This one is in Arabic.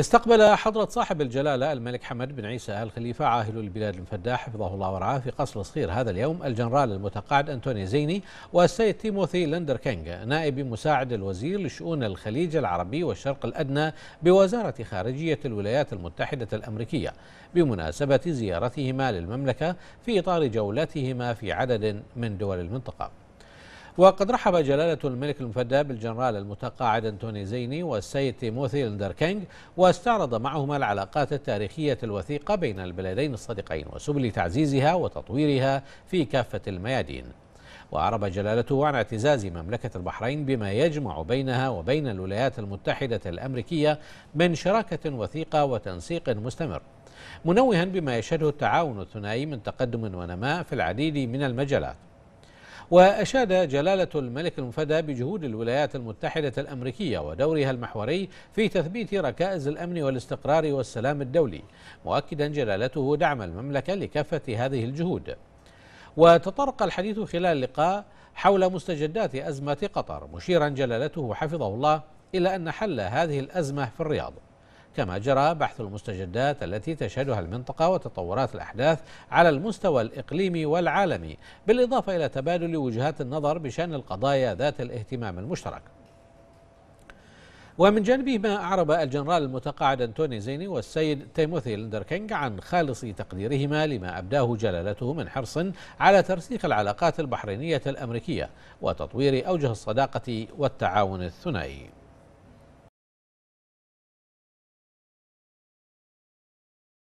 استقبل حضرة صاحب الجلالة الملك حمد بن عيسى آل خليفة عاهل البلاد المفداح حفظه الله ورعاه في قصر صغير هذا اليوم الجنرال المتقاعد أنتوني زيني والسيد تيموثي لندر كينغ نائب مساعد الوزير لشؤون الخليج العربي والشرق الأدنى بوزارة خارجية الولايات المتحدة الأمريكية بمناسبة زيارتهما للمملكة في إطار جولتهما في عدد من دول المنطقة وقد رحب جلالة الملك المفدى بالجنرال المتقاعد أنتوني زيني والسيد تيموثي لندركينغ واستعرض معهما العلاقات التاريخية الوثيقة بين البلدين الصديقين وسبل تعزيزها وتطويرها في كافة الميادين وأعرب جلالته عن اعتزاز مملكة البحرين بما يجمع بينها وبين الولايات المتحدة الأمريكية من شراكة وثيقة وتنسيق مستمر منوها بما يشهده التعاون الثنائي من تقدم ونماء في العديد من المجالات وأشاد جلالة الملك المفدى بجهود الولايات المتحدة الأمريكية ودورها المحوري في تثبيت ركائز الأمن والاستقرار والسلام الدولي مؤكدا جلالته دعم المملكة لكافة هذه الجهود وتطرق الحديث خلال اللقاء حول مستجدات أزمة قطر مشيرا جلالته حفظه الله إلى أن حل هذه الأزمة في الرياض كما جرى بحث المستجدات التي تشهدها المنطقة وتطورات الأحداث على المستوى الإقليمي والعالمي بالإضافة إلى تبادل وجهات النظر بشأن القضايا ذات الاهتمام المشترك ومن جانبهما أعرب الجنرال المتقاعد أنتوني زيني والسيد تيموثي لندركينغ عن خالص تقديرهما لما أبداه جلالته من حرص على ترسيخ العلاقات البحرينية الأمريكية وتطوير أوجه الصداقة والتعاون الثنائي